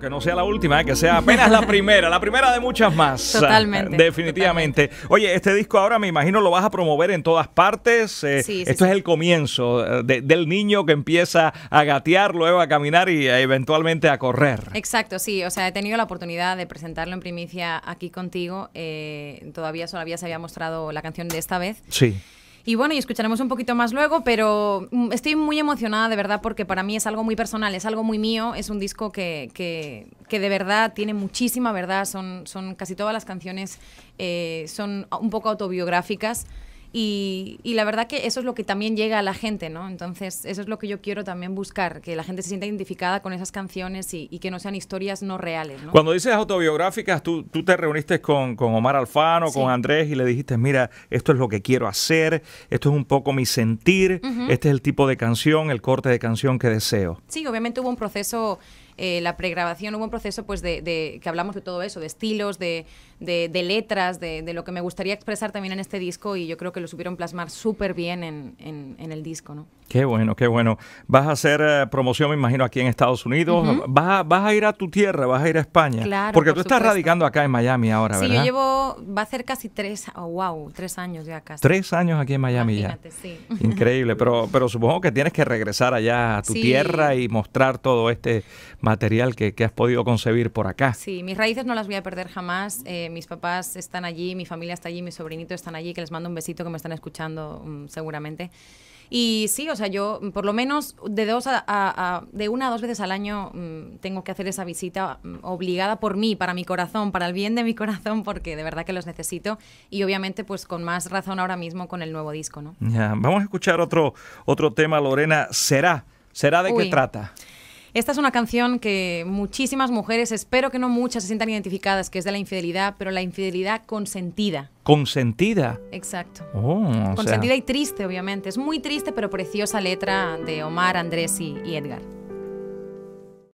Que no sea la última, eh, que sea apenas la primera, la primera de muchas más. Totalmente. Definitivamente. Oye, este disco ahora me imagino lo vas a promover en todas partes. Eh, esto es el comienzo eh, del niño que empieza a gatear, luego a caminar y eventualmente a correr. Exacto, sí. O sea, he tenido la oportunidad de presentarlo en primicia aquí contigo. Eh, todavía solo se había mostrado la canción de esta vez. Sí. Y bueno, y escucharemos un poquito más luego, pero mm, estoy muy emocionada de verdad porque para mí es algo muy personal, es algo muy mío, es un disco que, que, de verdad tiene muchísima verdad, son, son casi todas las canciones eh, son un poco autobiográficas. Y, la verdad que eso es lo que también llega a la gente, ¿no? Entonces, eso es lo que yo quiero también buscar, que la gente se sienta identificada con esas canciones y, que no sean historias no reales, Cuando dices autobiográficas, tú, tú te reuniste con, con Omar Alfano, con Andrés y le dijiste, mira, esto es lo que quiero hacer, esto es un poco mi sentir, este es el tipo de canción, el corte de canción que deseo. Sí, obviamente hubo un proceso... Eh, la pregrabación hubo un proceso pues de, que hablamos de todo eso, de estilos, de, de, de letras, de, lo que me gustaría expresar también en este disco y yo creo que supieron plasmar súper bien en, en, en el disco, ¿no? Qué bueno, qué bueno. Vas a hacer eh, promoción, me imagino, aquí en Estados Unidos. vas, a, ir a tu tierra, vas a ir a España. Porque tú estás radicando acá en Miami ahora, ¿verdad? Sí, yo llevo, va a ser casi tres, oh, wow, tres años ya acá. Tres años aquí en Miami ya. Increíble, pero, pero supongo que tienes que regresar allá a tu tierra y mostrar todo este material que, has podido concebir por acá. Sí, mis raíces no las voy a perder jamás. Eh, mis papás están allí, mi familia está allí, mis sobrinitos están allí, que les mando un besito que me están escuchando mm, seguramente. Y sí, o o sea, yo mm, por lo menos de dos de una a dos veces al año mm, tengo que hacer esa visita mm, obligada por mí, para mi corazón, para el bien de mi corazón, porque de verdad que los necesito y obviamente pues con más razón ahora mismo con el nuevo disco, ¿no? Ya. Vamos a escuchar otro otro tema, Lorena. Será. ¿Será de qué trata? Esta es una canción que muchísimas mujeres, espero que no muchas, se sientan identificadas, que es de la infidelidad, pero la infidelidad consentida. Consentida. Exacto. Oh, consentida y triste, obviamente. Es muy triste, pero preciosa letra de Omar, Andrés y Edgar.